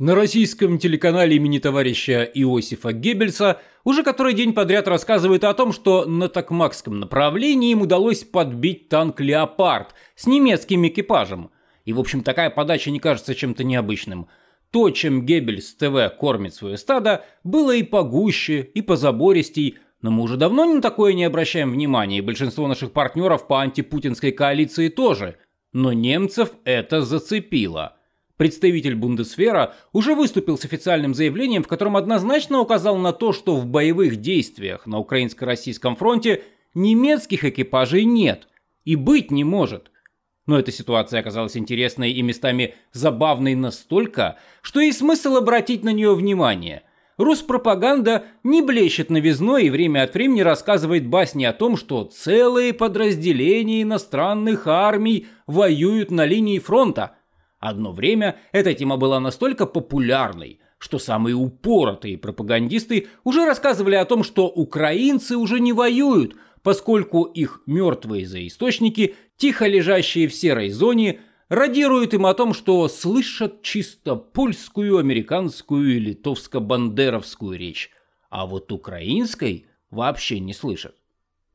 На российском телеканале имени товарища Иосифа Геббельса уже который день подряд рассказывает о том, что на такмакском направлении им удалось подбить танк «Леопард» с немецким экипажем. И, в общем, такая подача не кажется чем-то необычным. То, чем Геббельс ТВ кормит свое стадо, было и погуще, и позабористей, но мы уже давно на такое не обращаем внимания, и большинство наших партнеров по антипутинской коалиции тоже. Но немцев это зацепило – Представитель Бундесвера уже выступил с официальным заявлением, в котором однозначно указал на то, что в боевых действиях на украинско-российском фронте немецких экипажей нет и быть не может. Но эта ситуация оказалась интересной и местами забавной настолько, что и смысл обратить на нее внимание. Роспропаганда не блещет новизной и время от времени рассказывает басни о том, что целые подразделения иностранных армий воюют на линии фронта – Одно время эта тема была настолько популярной, что самые упоротые пропагандисты уже рассказывали о том, что украинцы уже не воюют, поскольку их мертвые заисточники, тихо лежащие в серой зоне, радируют им о том, что слышат чисто польскую, американскую и литовско-бандеровскую речь, а вот украинской вообще не слышат.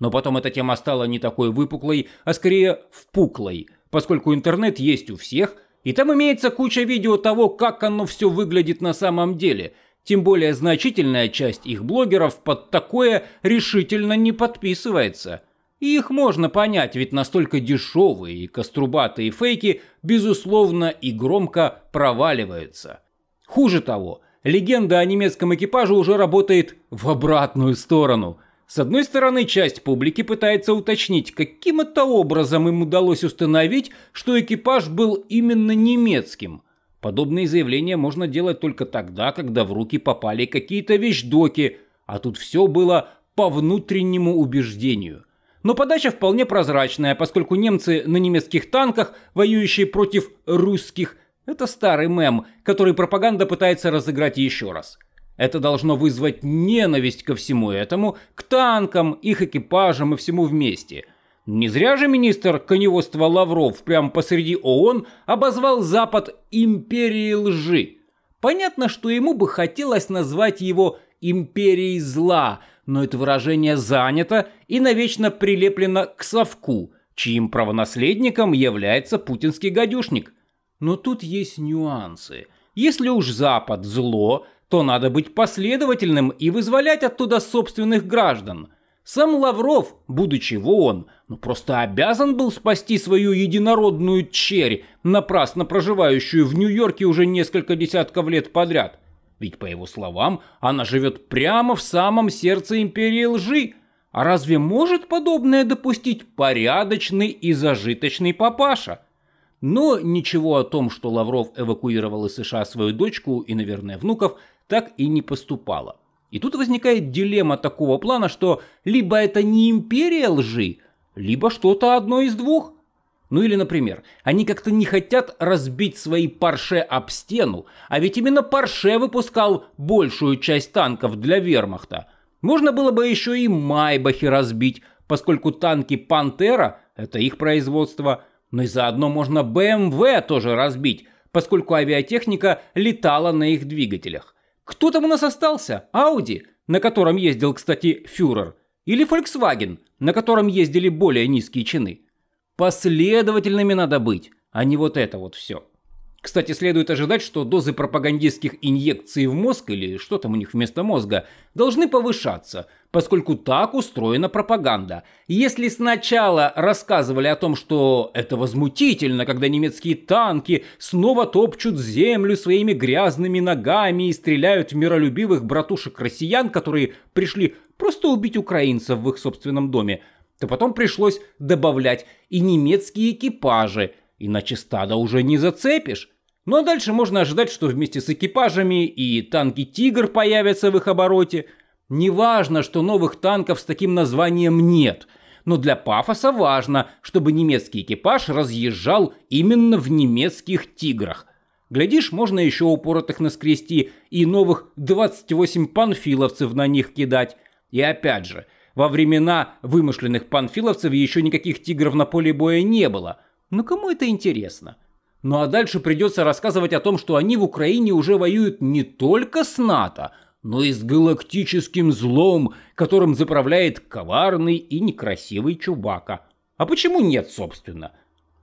Но потом эта тема стала не такой выпуклой, а скорее впуклой, поскольку интернет есть у всех – и там имеется куча видео того, как оно все выглядит на самом деле. Тем более значительная часть их блогеров под такое решительно не подписывается. И их можно понять, ведь настолько дешевые и кострубатые фейки, безусловно, и громко проваливаются. Хуже того, легенда о немецком экипаже уже работает в обратную сторону – с одной стороны, часть публики пытается уточнить, каким это образом им удалось установить, что экипаж был именно немецким. Подобные заявления можно делать только тогда, когда в руки попали какие-то вещдоки, а тут все было по внутреннему убеждению. Но подача вполне прозрачная, поскольку немцы на немецких танках, воюющие против русских, это старый мем, который пропаганда пытается разыграть еще раз – это должно вызвать ненависть ко всему этому, к танкам, их экипажам и всему вместе. Не зря же министр коневодства Лавров прямо посреди ООН обозвал Запад «империей лжи». Понятно, что ему бы хотелось назвать его «империей зла», но это выражение занято и навечно прилеплено к совку, чьим правонаследником является путинский гадюшник. Но тут есть нюансы. Если уж Запад зло, то надо быть последовательным и вызволять оттуда собственных граждан. Сам Лавров, будучи в ООН, ну просто обязан был спасти свою единородную черь, напрасно проживающую в Нью-Йорке уже несколько десятков лет подряд. Ведь, по его словам, она живет прямо в самом сердце империи лжи. А разве может подобное допустить порядочный и зажиточный папаша? Но ничего о том, что Лавров эвакуировал из США свою дочку и, наверное, внуков – так и не поступало. И тут возникает дилемма такого плана, что либо это не империя лжи, либо что-то одно из двух. Ну или, например, они как-то не хотят разбить свои парше об стену, а ведь именно парше выпускал большую часть танков для вермахта. Можно было бы еще и майбахи разбить, поскольку танки «Пантера» — это их производство, но и заодно можно БМВ тоже разбить, поскольку авиатехника летала на их двигателях. Кто там у нас остался? Ауди, на котором ездил, кстати, фюрер, или Volkswagen, на котором ездили более низкие чины. Последовательными надо быть, а не вот это вот все. Кстати, следует ожидать, что дозы пропагандистских инъекций в мозг или что там у них вместо мозга должны повышаться, поскольку так устроена пропаганда. Если сначала рассказывали о том, что это возмутительно, когда немецкие танки снова топчут землю своими грязными ногами и стреляют в миролюбивых братушек россиян, которые пришли просто убить украинцев в их собственном доме, то потом пришлось добавлять и немецкие экипажи – иначе стадо уже не зацепишь. Ну а дальше можно ожидать, что вместе с экипажами и танки «Тигр» появятся в их обороте. Неважно, что новых танков с таким названием нет, но для пафоса важно, чтобы немецкий экипаж разъезжал именно в немецких «Тиграх». Глядишь, можно еще упоротых наскрести и новых 28 панфиловцев на них кидать. И опять же, во времена вымышленных панфиловцев еще никаких тигров на поле боя не было – ну кому это интересно? Ну а дальше придется рассказывать о том, что они в Украине уже воюют не только с НАТО, но и с галактическим злом, которым заправляет коварный и некрасивый Чубака. А почему нет, собственно?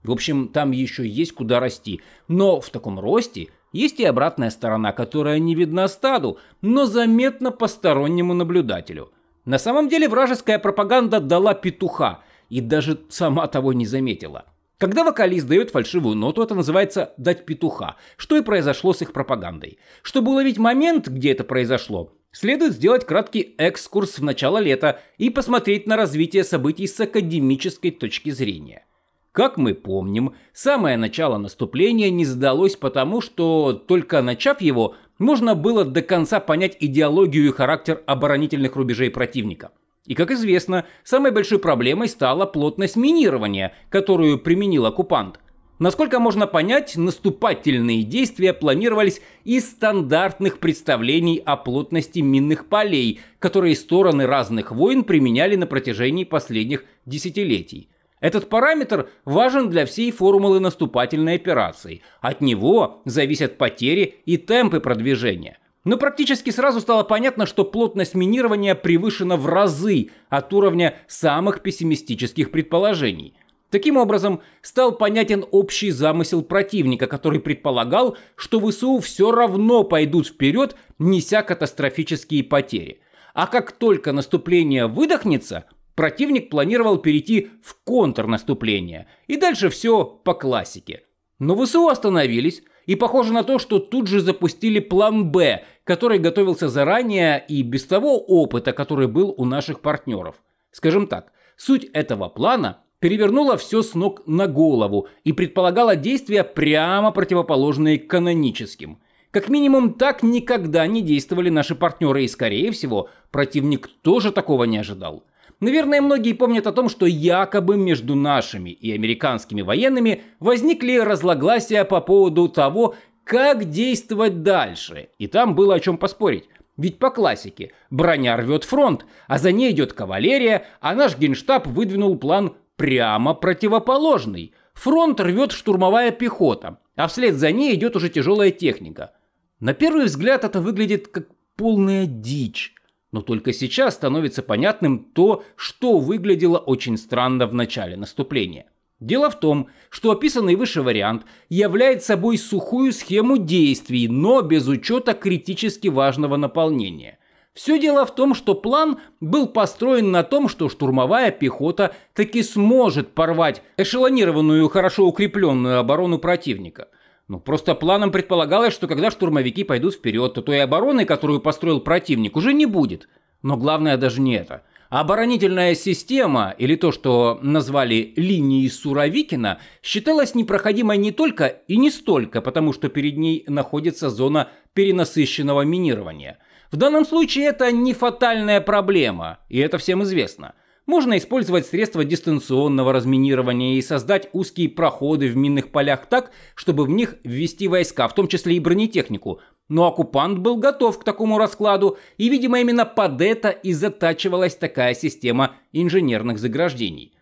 В общем, там еще есть куда расти. Но в таком росте есть и обратная сторона, которая не видна стаду, но заметна постороннему наблюдателю. На самом деле вражеская пропаганда дала петуха и даже сама того не заметила. Когда вокалист дает фальшивую ноту, это называется «дать петуха», что и произошло с их пропагандой. Чтобы уловить момент, где это произошло, следует сделать краткий экскурс в начало лета и посмотреть на развитие событий с академической точки зрения. Как мы помним, самое начало наступления не задалось потому, что, только начав его, можно было до конца понять идеологию и характер оборонительных рубежей противника – и, как известно, самой большой проблемой стала плотность минирования, которую применил оккупант. Насколько можно понять, наступательные действия планировались из стандартных представлений о плотности минных полей, которые стороны разных войн применяли на протяжении последних десятилетий. Этот параметр важен для всей формулы наступательной операции. От него зависят потери и темпы продвижения – но ну, практически сразу стало понятно, что плотность минирования превышена в разы от уровня самых пессимистических предположений. Таким образом, стал понятен общий замысел противника, который предполагал, что ВСУ все равно пойдут вперед, неся катастрофические потери. А как только наступление выдохнется, противник планировал перейти в контрнаступление. И дальше все по классике. Но ВСУ остановились, и похоже на то, что тут же запустили план «Б», который готовился заранее и без того опыта, который был у наших партнеров. Скажем так, суть этого плана перевернула все с ног на голову и предполагала действия, прямо противоположные каноническим – как минимум, так никогда не действовали наши партнеры, и, скорее всего, противник тоже такого не ожидал. Наверное, многие помнят о том, что якобы между нашими и американскими военными возникли разногласия по поводу того, как действовать дальше. И там было о чем поспорить. Ведь по классике броня рвет фронт, а за ней идет кавалерия, а наш генштаб выдвинул план прямо противоположный. Фронт рвет штурмовая пехота, а вслед за ней идет уже тяжелая техника. На первый взгляд это выглядит как полная дичь. Но только сейчас становится понятным то, что выглядело очень странно в начале наступления. Дело в том, что описанный выше вариант является собой сухую схему действий, но без учета критически важного наполнения. Все дело в том, что план был построен на том, что штурмовая пехота таки сможет порвать эшелонированную хорошо укрепленную оборону противника – ну, просто планом предполагалось, что когда штурмовики пойдут вперед, то той обороны, которую построил противник, уже не будет. Но главное даже не это. А оборонительная система, или то, что назвали линией Суровикина, считалась непроходимой не только и не столько, потому что перед ней находится зона перенасыщенного минирования. В данном случае это не фатальная проблема, и это всем известно можно использовать средства дистанционного разминирования и создать узкие проходы в минных полях так, чтобы в них ввести войска, в том числе и бронетехнику. Но оккупант был готов к такому раскладу, и, видимо, именно под это и затачивалась такая система инженерных заграждений.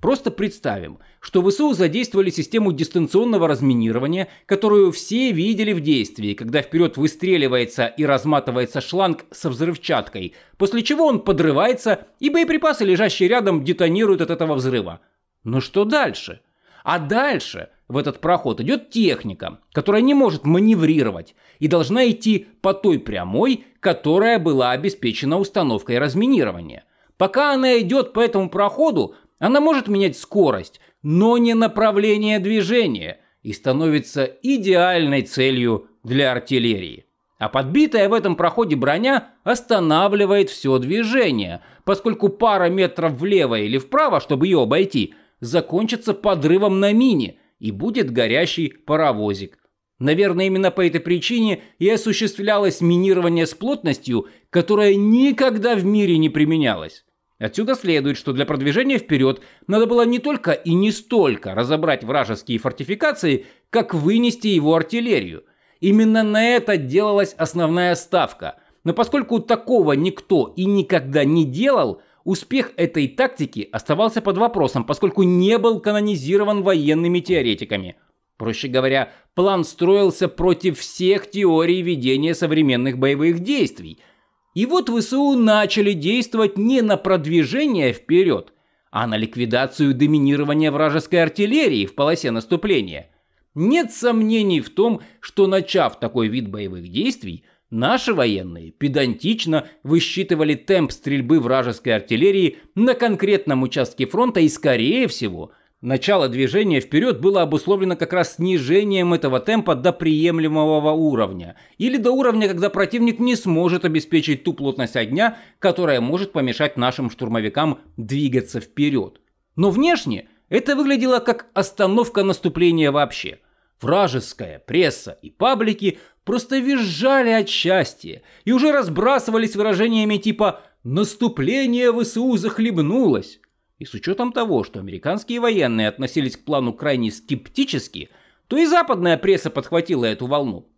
Просто представим, что ВСУ задействовали систему дистанционного разминирования, которую все видели в действии, когда вперед выстреливается и разматывается шланг со взрывчаткой, после чего он подрывается, и боеприпасы, лежащие рядом, детонируют от этого взрыва. Но что дальше? А дальше в этот проход идет техника, которая не может маневрировать и должна идти по той прямой, которая была обеспечена установкой разминирования. Пока она идет по этому проходу, она может менять скорость, но не направление движения, и становится идеальной целью для артиллерии. А подбитая в этом проходе броня останавливает все движение, поскольку пара метров влево или вправо, чтобы ее обойти, закончится подрывом на мине и будет горящий паровозик. Наверное, именно по этой причине и осуществлялось минирование с плотностью, которая никогда в мире не применялась. Отсюда следует, что для продвижения вперед надо было не только и не столько разобрать вражеские фортификации, как вынести его артиллерию. Именно на это делалась основная ставка. Но поскольку такого никто и никогда не делал, успех этой тактики оставался под вопросом, поскольку не был канонизирован военными теоретиками. Проще говоря, план строился против всех теорий ведения современных боевых действий – и вот ВСУ начали действовать не на продвижение вперед, а на ликвидацию доминирования вражеской артиллерии в полосе наступления. Нет сомнений в том, что начав такой вид боевых действий, Наши военные педантично высчитывали темп стрельбы вражеской артиллерии на конкретном участке фронта и, скорее всего, Начало движения вперед было обусловлено как раз снижением этого темпа до приемлемого уровня, или до уровня, когда противник не сможет обеспечить ту плотность огня, которая может помешать нашим штурмовикам двигаться вперед. Но внешне это выглядело как остановка наступления вообще. Вражеская пресса и паблики просто визжали от счастья и уже разбрасывались выражениями типа «наступление ВСУ захлебнулось», и с учетом того, что американские военные относились к плану крайне скептически, то и западная пресса подхватила эту волну.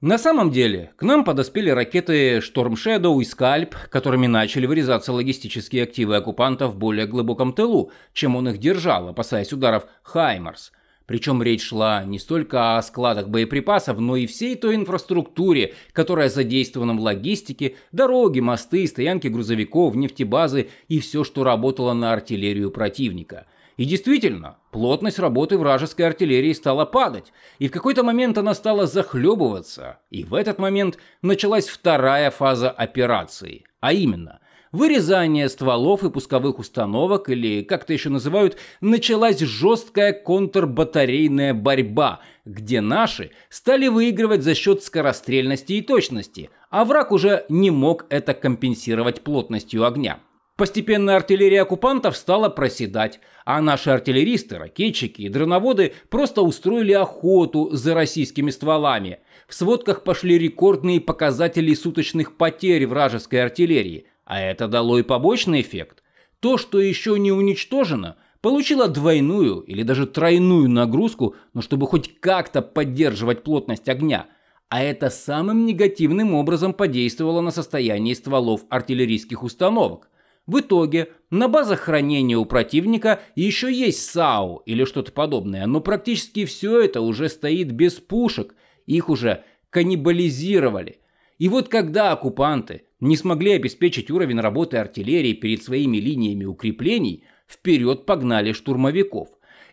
На самом деле, к нам подоспели ракеты Storm Shadow и Скальп, которыми начали вырезаться логистические активы оккупантов в более глубоком тылу, чем он их держал, опасаясь ударов «Хаймарс». Причем речь шла не столько о складах боеприпасов, но и всей той инфраструктуре, которая задействована в логистике, дороги, мосты, стоянки грузовиков, нефтебазы и все, что работало на артиллерию противника. И действительно, плотность работы вражеской артиллерии стала падать, и в какой-то момент она стала захлебываться. И в этот момент началась вторая фаза операции, а именно – вырезание стволов и пусковых установок, или, как-то еще называют, началась жесткая контрбатарейная борьба, где наши стали выигрывать за счет скорострельности и точности, а враг уже не мог это компенсировать плотностью огня. Постепенно артиллерия оккупантов стала проседать, а наши артиллеристы, ракетчики и дроноводы просто устроили охоту за российскими стволами. В сводках пошли рекордные показатели суточных потерь вражеской артиллерии – а это дало и побочный эффект. То, что еще не уничтожено, получило двойную или даже тройную нагрузку, но ну, чтобы хоть как-то поддерживать плотность огня. А это самым негативным образом подействовало на состояние стволов артиллерийских установок. В итоге на базах хранения у противника еще есть САУ или что-то подобное, но практически все это уже стоит без пушек, их уже каннибализировали – и вот когда оккупанты не смогли обеспечить уровень работы артиллерии перед своими линиями укреплений, вперед погнали штурмовиков.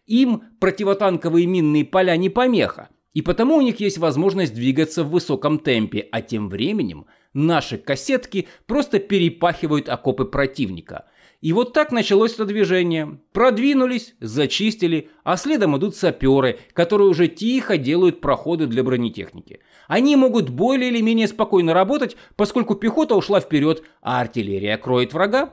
Им противотанковые минные поля не помеха, и потому у них есть возможность двигаться в высоком темпе, а тем временем наши кассетки просто перепахивают окопы противника – и вот так началось это движение. Продвинулись, зачистили, а следом идут саперы, которые уже тихо делают проходы для бронетехники. Они могут более или менее спокойно работать, поскольку пехота ушла вперед, а артиллерия кроет врага.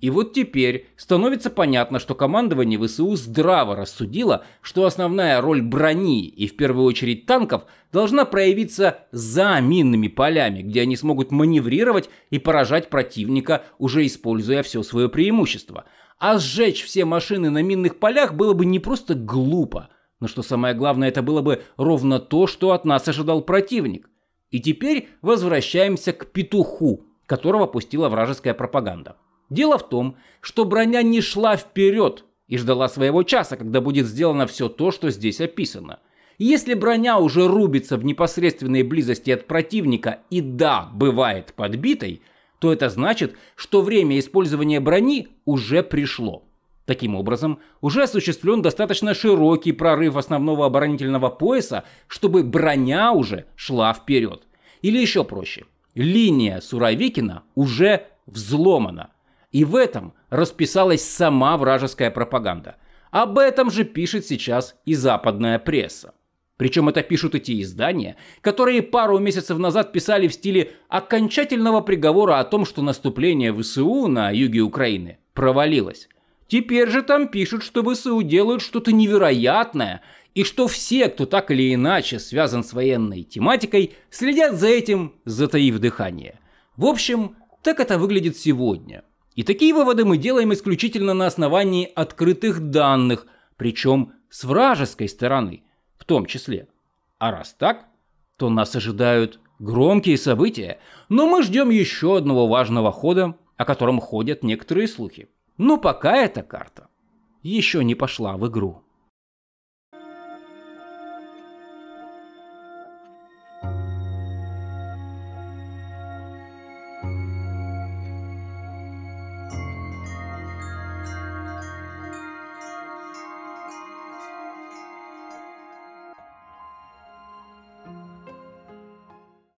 И вот теперь становится понятно, что командование ВСУ здраво рассудило, что основная роль брони и в первую очередь танков должна проявиться за минными полями, где они смогут маневрировать и поражать противника, уже используя все свое преимущество. А сжечь все машины на минных полях было бы не просто глупо, но что самое главное, это было бы ровно то, что от нас ожидал противник. И теперь возвращаемся к петуху, которого пустила вражеская пропаганда. Дело в том, что броня не шла вперед и ждала своего часа, когда будет сделано все то, что здесь описано. если броня уже рубится в непосредственной близости от противника и да, бывает подбитой, то это значит, что время использования брони уже пришло. Таким образом, уже осуществлен достаточно широкий прорыв основного оборонительного пояса, чтобы броня уже шла вперед. Или еще проще, линия Суровикина уже взломана – и в этом расписалась сама вражеская пропаганда. Об этом же пишет сейчас и западная пресса. Причем это пишут и те издания, которые пару месяцев назад писали в стиле окончательного приговора о том, что наступление ВСУ на юге Украины провалилось. Теперь же там пишут, что ВСУ делают что-то невероятное, и что все, кто так или иначе связан с военной тематикой, следят за этим, затаив дыхание. В общем, так это выглядит сегодня. И такие выводы мы делаем исключительно на основании открытых данных, причем с вражеской стороны, в том числе. А раз так, то нас ожидают громкие события, но мы ждем еще одного важного хода, о котором ходят некоторые слухи. Но ну, пока эта карта еще не пошла в игру.